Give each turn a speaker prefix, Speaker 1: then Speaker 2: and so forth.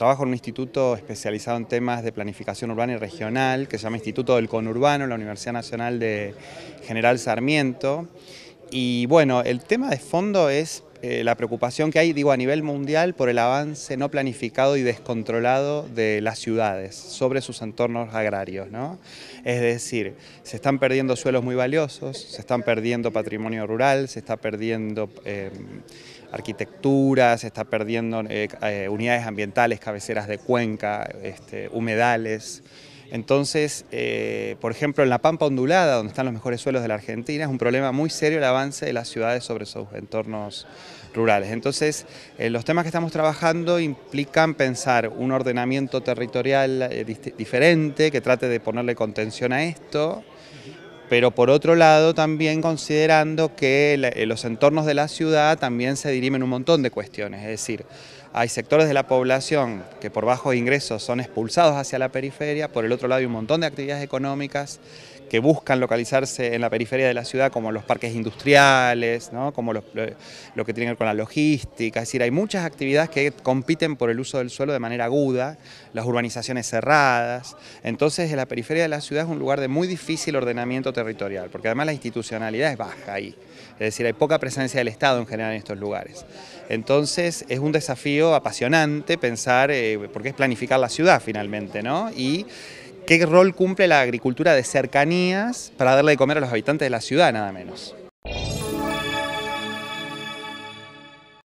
Speaker 1: Trabajo en un instituto especializado en temas de planificación urbana y regional, que se llama Instituto del Conurbano, en la Universidad Nacional de General Sarmiento. Y bueno, el tema de fondo es eh, la preocupación que hay, digo, a nivel mundial por el avance no planificado y descontrolado de las ciudades sobre sus entornos agrarios, Es decir, se están perdiendo suelos muy valiosos, se están perdiendo patrimonio rural, se está perdiendo eh, arquitectura, se está perdiendo eh, unidades ambientales, cabeceras de cuenca, este, humedales. Entonces, eh, por ejemplo, en la Pampa ondulada, donde están los mejores suelos de la Argentina, es un problema muy serio el avance de las ciudades sobre sus entornos rurales. Entonces, eh, los temas que estamos trabajando implican pensar un ordenamiento territorial eh, diferente que trate de ponerle contención a esto pero por otro lado también considerando que eh, los entornos de la ciudad también se dirimen un montón de cuestiones, es decir, hay sectores de la población que por bajos ingresos son expulsados hacia la periferia, por el otro lado hay un montón de actividades económicas que buscan localizarse en la periferia de la ciudad, como los parques industriales, ¿no? como lo que tiene que ver con la logística, es decir, hay muchas actividades que compiten por el uso del suelo de manera aguda, las urbanizaciones cerradas, entonces la periferia de la ciudad es un lugar de muy difícil ordenamiento territorial, porque además la institucionalidad es baja ahí, es decir, hay poca presencia del Estado en general en estos lugares. Entonces es un desafío apasionante pensar, eh, porque es planificar la ciudad finalmente, ¿no? Y qué rol cumple la agricultura de cercanías para darle de comer a los habitantes de la ciudad nada menos.